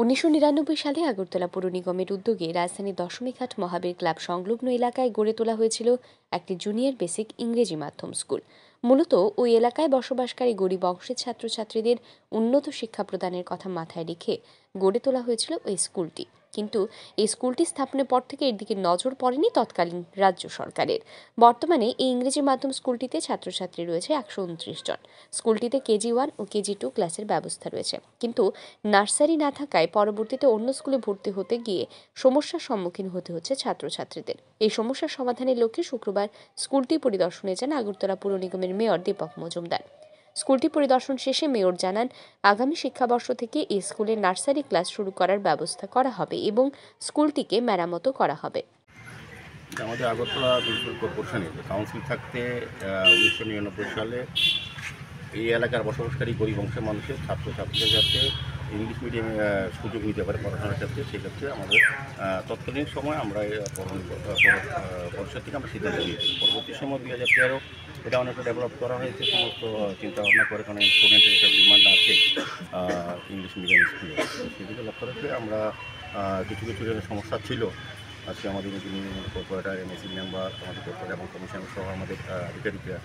উনিশশো নিরানব্বই সালে আগরতলা পুর নিগমের উদ্যোগে রাজধানীর দশমীঘাট মহাবীর ক্লাব সংলগ্ন এলাকায় গড়ে তোলা হয়েছিল একটি জুনিয়র বেসিক ইংরেজি মাধ্যম স্কুল মূলত ওই এলাকায় বসবাসকারী গরিব অংশের ছাত্রছাত্রীদের উন্নত শিক্ষা প্রদানের কথা মাথায় রেখে গড়ে তোলা হয়েছিল ওই স্কুলটি কিন্তু এই স্কুলটি স্থাপনের পর থেকে এর দিকে নজর পড়েনি তৎকালীন রাজ্য সরকারের বর্তমানে এই ইংরেজি মাধ্যম স্কুলটিতে ছাত্রছাত্রী রয়েছে একশো উনত্রিশ জন স্কুলটিতে কেজি ওয়ান ও কেজি টু ক্লাসের ব্যবস্থা রয়েছে কিন্তু নার্সারি না থাকায় পরবর্তীতে অন্য স্কুলে ভর্তি হতে গিয়ে সমস্যার সম্মুখীন হতে হচ্ছে ছাত্রছাত্রীদের এই সমস্যার সমাধানের লক্ষ্যে শুক্রবার স্কুলটি পরিদর্শনে যান আগরতলা পুর নিগমের মেয়র দীপক মজুমদার স্কুলটি পরিদর্শন শেষে মেয়র জানান আগামী শিক্ষাবর্ষ থেকে এই স্কুলে নার্সারি ক্লাস শুরু করার ব্যবস্থা করা হবে এবং স্কুলটিকে মেরামতো করা হবে আমাদের আগরতলা বিশ্ব কর্পোরেশনে কাউন্সিল থাকতে উনিশশো নিরানব্বই সালে এই এলাকার বসবাসকারী গরিব অংশের মানুষের ছাত্রছাত্রীদের যাতে ইংলিশ মিডিয়ামে সুযোগ নিতে পারে পড়াশোনার ক্ষেত্রে সেক্ষেত্রে আমাদের তৎকালীন সময় আমরা পরিষদ থেকে আমরা সিদ্ধান্ত নিয়েছি পরবর্তী সময় দু হাজার তেরো এটা অনেকটা ডেভেলপ করা হয়েছে সমস্ত চিন্তাভাবনা করে কারণ স্টুডেন্টের একটা ডিমান্ড আছে ইংলিশ মিডিয়াম স্কুলে সেদিকে লক্ষ্য রাখলে আমরা কিছু কিছু সমস্যা ছিল আজকে আমাদের কর্পোরেটার এমএসি মেম্বার আমাদের কর্পোরেটার এবং কমিশন সহ আমাদের আধিকারিকরা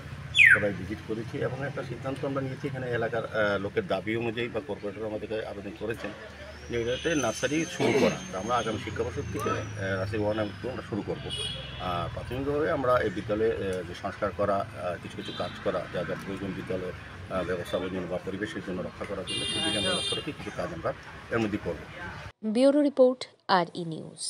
সবাই ভিজিট করেছি এবং একটা সিদ্ধান্ত আমরা নিয়েছি এখানে এলাকার লোকের দাবি অনুযায়ী বা কর্পোরেটর আমাদেরকে আবেদন করেছেন যেটাতে নার্সারি শুরু করা আমরা আগামী শিক্ষাবর্ষ থেকে নার্সারি ওয়ান এবং টু আমরা শুরু করব আর প্রাথমিকভাবে আমরা এই বিদ্যালয়ে যে সংস্কার করা কিছু কিছু কাজ করা যা যা প্রয়োজন বিদ্যালয়ের ব্যবস্থাপনার জন্য বা পরিবেশের জন্য রক্ষা করার জন্য সেদিকে আমরা লক্ষ্য আচ্ছা। রেখে কিছু কাজ আমরা এর মধ্যে করব ব্যুরো রিপোর্ট আর ই নিউজ